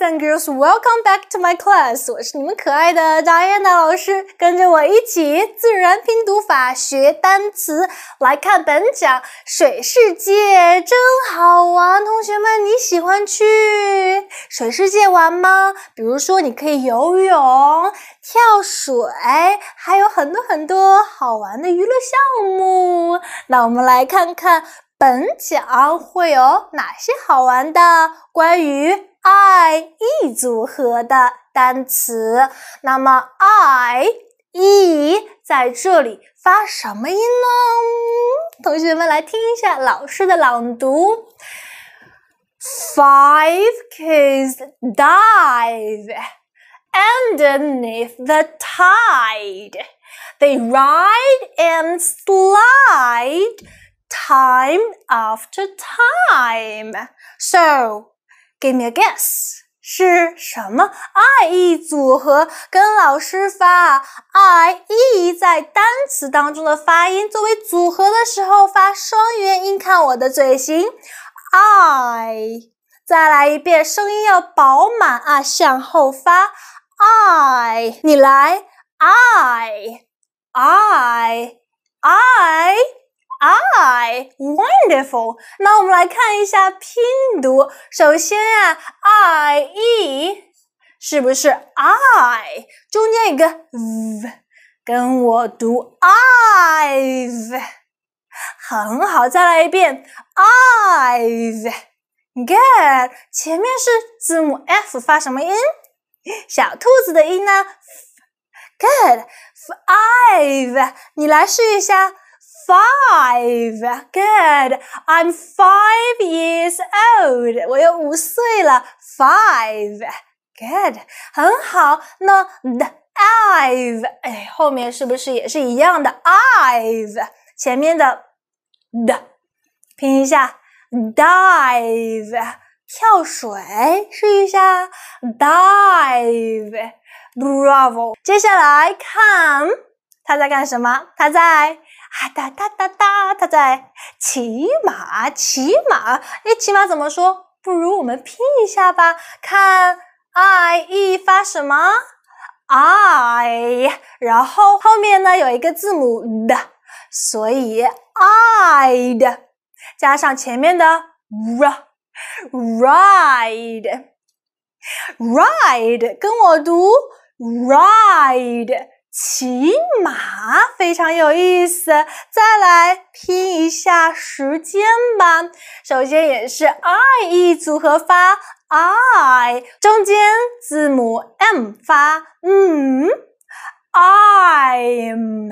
and Girls, welcome back to my class. 我是你们可爱的 Diana 老师，跟着我一起自然拼读法学单词。来看本讲，水世界真好玩。同学们，你喜欢去水世界玩吗？比如说，你可以游泳、跳水，还有很多很多好玩的娱乐项目。那我们来看看本讲会有哪些好玩的关于。i e 组合的单词。那么 i e 在这里发什么音呢？同学们来听一下老师的朗读：Five kids dive underneath the tide. They ride and slide time after time. So Give me a guess 是什么？I E 组合跟老师发 I E 在单词当中的发音，作为组合的时候发双元音，看我的嘴型。I，再来一遍，声音要饱满啊，向后发。I，你来。I，I，I。I wonderful，那我们来看一下拼读。首先啊，I E 是不是 I？中间一个 V，跟我读 I V，很好。再来一遍 I V。Good，前面是字母 F 发什么音？小兔子的音呢？Good five，你来试一下。Five, good. I'm five years old. 我有五岁了。Five, good. 很好。那 the i v e 哎，后面是不是也是一样的 i v e 前面的的拼一下，dive, 跳水，试一下，dive, bravo. 接下来看，他在干什么？他在。哒哒哒哒哒，他在骑马骑马。哎，骑马怎么说？不如我们拼一下吧。看，i e 发什么？i，然后后面呢有一个字母的，所以 i d 加上前面的 r，ride，ride 跟我读，ride。骑马非常有意思，再来拼一下时间吧。首先也是 I E 组合发 I，中间字母 M 发嗯 i m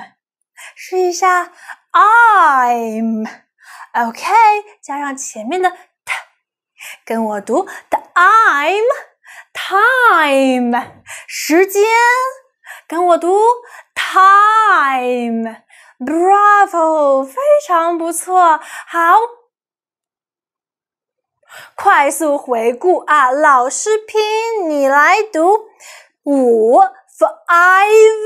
试一下 I'm，OK，加上前面的 T，跟我读 The I'm Time 时间。跟我读 time，bravo，非常不错，好，快速回顾啊，老师拼，你来读五 five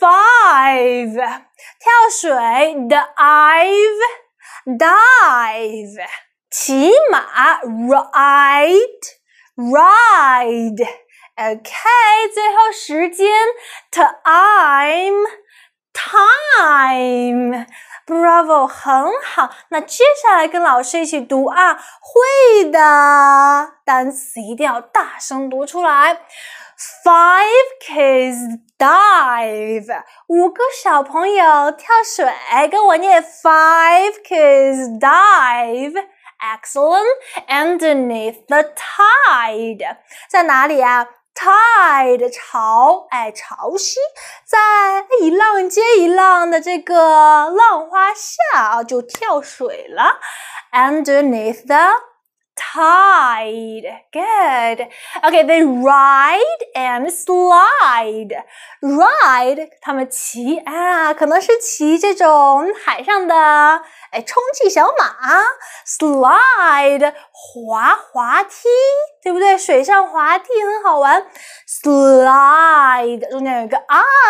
five，跳水 dive dive，骑马 ride ride。OK，最后时间，time time。Bravo，很好。那接下来跟老师一起读啊，会的单词一定要大声读出来。Five kids dive，五个小朋友跳水，跟我念 five Five kids dive。Excellent underneath the tide，在哪里啊？Tide 潮，哎，潮汐在一浪接一浪的这个浪花下啊，就跳水了，underneath。the tide. Good. Okay, they ride and slide. Ride，他们骑啊，可能是骑这种海上的哎充气小马。Slide，滑滑梯，对不对？水上滑梯很好玩。Slide 中间有一个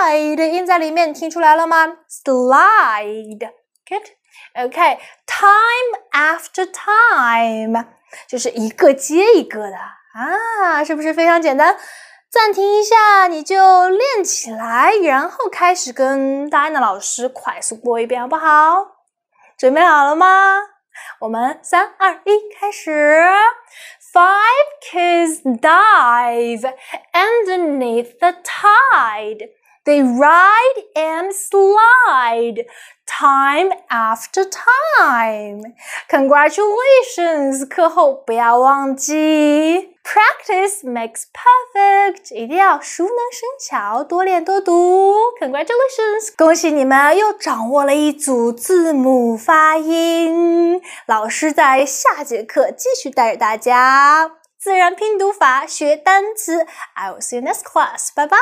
i 的音在里面，你听出来了吗？Slide。Good. OK，time after time，就是一个接一个的啊，是不是非常简单？暂停一下，你就练起来，然后开始跟丹娜老师快速过一遍，好不好？准备好了吗？我们三二一，开始。Five kids dive underneath the tide. They ride and slide. Time after time, congratulations！课后不要忘记，practice makes perfect，一定要熟能生巧，多练多读。Congratulations！恭喜你们又掌握了一组字母发音。老师在下节课继续带着大家自然拼读法学单词。I'll see you next class. 拜拜。